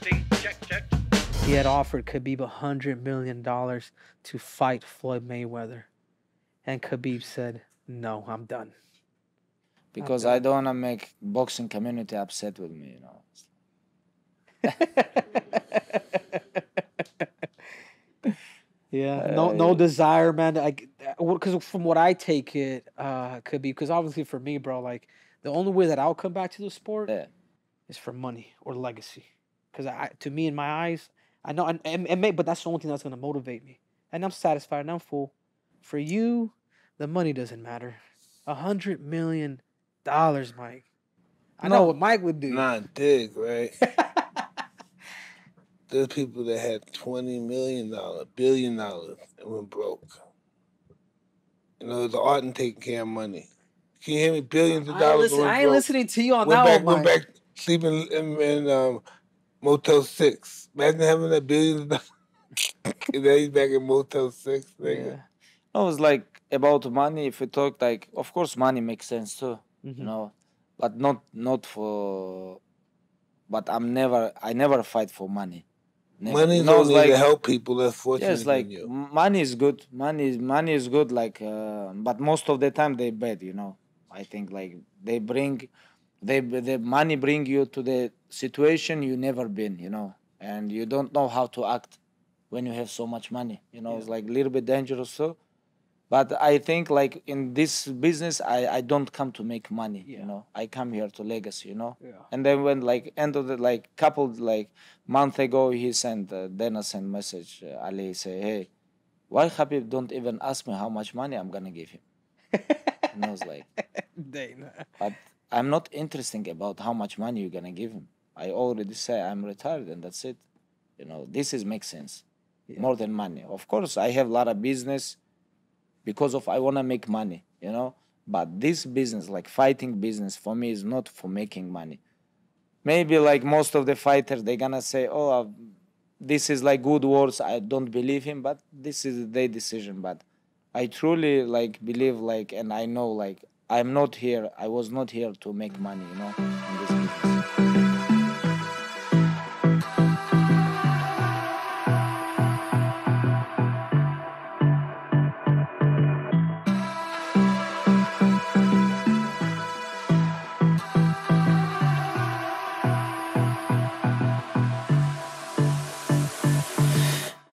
Testing. Check, check. He had offered Khabib $100 million to fight Floyd Mayweather. And Khabib said, No, I'm done. Because I'm done. I don't want to make boxing community upset with me, you know. yeah, no, no uh, desire, man. Like, because uh, from what I take it, uh, Khabib, because obviously for me, bro, like the only way that I'll come back to the sport yeah. is for money or legacy. Because I, to me, in my eyes, I know, and, and, and may, but that's the only thing that's going to motivate me. And I'm satisfied and I'm full. For you, the money doesn't matter. A hundred million dollars, Mike. I no, know what Mike would do. Not dig, right? There's people that had twenty million dollar, billion dollars, and went broke. You know, the art in taking care of money. Can you hear me? Billions of I dollars. Listen, I ain't listening to you on went that back, one. Mike. Went back sleeping in, in um, Motel Six. Imagine having a billion dollars. and now he's back in Motel Six, nigga. Yeah. No, it's like about money. If we talk like, of course, money makes sense too. Mm-hmm. You know, but not not for. But I'm never. I never fight for money. Never. Money's no, only like, to help people that's fortunate yes, like you. money is good. Money is money is good. Like, uh, but most of the time they bad. You know, I think like they bring they the money bring you to the situation you never been you know and you don't know how to act when you have so much money you know yeah. it's like a little bit dangerous so but i think like in this business i i don't come to make money yeah. you know i come here to legacy you know yeah. and then when like end of the like couple like month ago he sent uh, Dana sent message uh, ali say hey why habib don't even ask me how much money i'm gonna give him and i was like dana but I'm not interesting about how much money you're gonna give him. I already say I'm retired and that's it. You know, this is makes sense yeah. more than money. Of course, I have a lot of business because of I wanna make money. You know, but this business, like fighting business, for me is not for making money. Maybe like most of the fighters, they're gonna say, "Oh, uh, this is like good words." I don't believe him, but this is their decision. But I truly like believe like, and I know like I'm not here. I was not here to make money, you know.